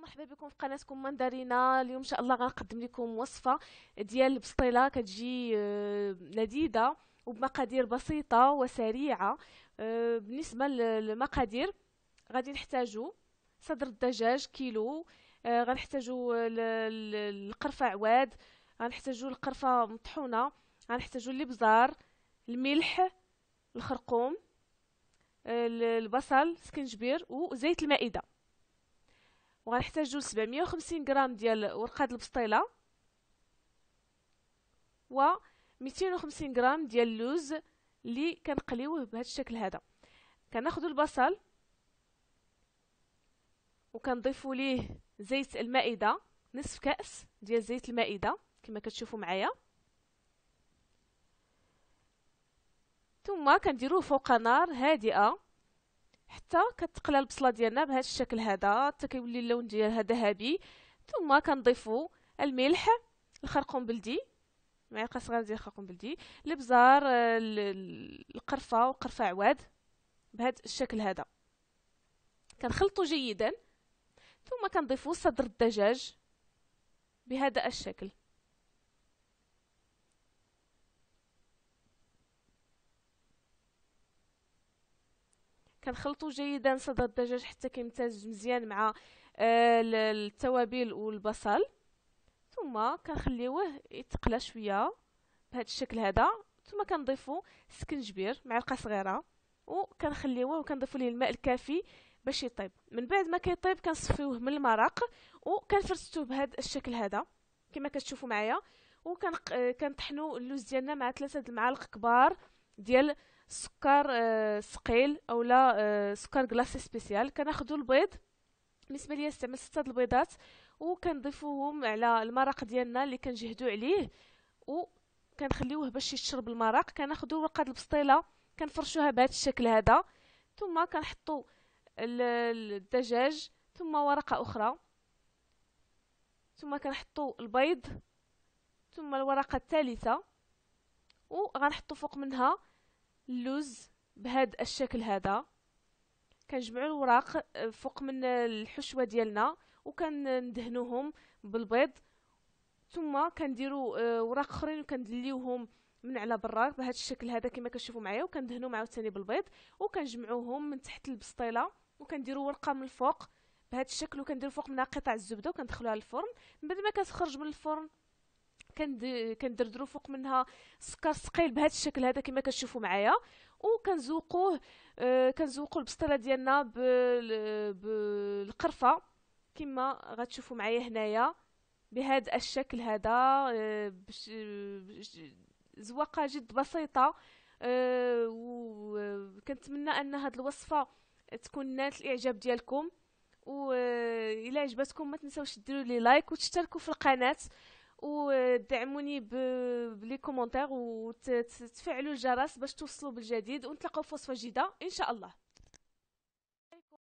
مرحبا بكم في قناتكم ماندارينا اليوم ان شاء الله غنقدم لكم وصفه ديال البسطيله كتجي آه، لذيذه وبمقادير بسيطه وسريعه آه، بالنسبه للمقادير غادي نحتاجو صدر الدجاج كيلو آه، غنحتاجو القرفه عواد غنحتاجو القرفه مطحونه غنحتاجو الابزار الملح الخرقوم البصل سكنجبير وزيت المائده وغنحتاجو 750 غرام ديال ورقه البسطيله و 250 غرام ديال اللوز اللي كنقليوه بهذا الشكل هذا كناخذ البصل وكنضيفوا ليه زيت المائده نصف كاس ديال زيت المائده كما كتشوفوا معايا ثم كنديروه فوق نار هادئه حتى كتقلى البصله ديالنا بهذا الشكل هذا حتى كيولي اللون ديالها ذهبي ثم كنضيفوا الملح الخرقوم بلدي معلقه صغيره ديال الخرقوم بلدي الابزار القرفه وقرفه عواد بهذا الشكل هذا كنخلطوا جيدا ثم كنضيفوا صدر الدجاج بهذا الشكل كنخلطو جيدا صدر الدجاج حتى كيمتزج مزيان مع آه، التوابل والبصل ثم كنخليوه يتقلى شويه بهذا الشكل هذا ثم كنضيفو سكنجبير معلقه صغيره وكنخليوه وكنضيفو ليه الماء الكافي باش يطيب من بعد ما كيطيب كنصفيوه من المرق وكنفرستوه بهذا الشكل هذا كما كتشوفوا معايا وكنطحنوا آه، اللوز ديالنا مع ثلاثه د المعالق كبار ديال سكر ثقيل آه، اولا آه، سكر غلاسي سبيسيال كناخدو البيض بالنسبه ليا نستعمل سته البيضات وكنضيفوهم على المرق ديالنا اللي كنجهدو عليه وكنخليوه باش يتشرب المرق كناخدو ورقه البسطيله كنفرشوها بهذا الشكل هذا ثم ال# الدجاج ثم ورقه اخرى ثم كنحطو البيض ثم الورقه الثالثه غنحطو فوق منها اللوز بهاد الشكل هذا كنجمعوا الوراق آه، فوق من الحشوه ديالنا وكندهنوهم بالبيض ثم كنديروا آه، وراق اخرين وكندليوهم من على برا بهذا الشكل هذا كما كتشوفوا معايا وكندهنو عاوتاني بالبيض وكنجمعوهم من تحت البسطيله وكنديروا ورقه من الفوق بهذا الشكل وكنديروا فوق منها قطع الزبده وكندخلوها الفرن من بعد ما كتخرج من الفرن كندردرو فوق منها سكر ثقيل بهذا الشكل هذا كما كتشوفوا معايا وكنزوقوه آه كنزوقوا البسطيله ديالنا بالقرفه كما غتشوفوا معايا هنايا بهذا الشكل هذا آه، بش زواقه جد بسيطه آه وكنتمنى ان هذه الوصفه تكون نالت الاعجاب ديالكم و آه، الا عجبتكم ما تنساوش ديروا لي لايك وتشتركوا في القناه ودعموني بلي كومونتير وتفعلوا الجرس باش توصلوا بالجديد ونتلاقاو في وصفه جديده ان شاء الله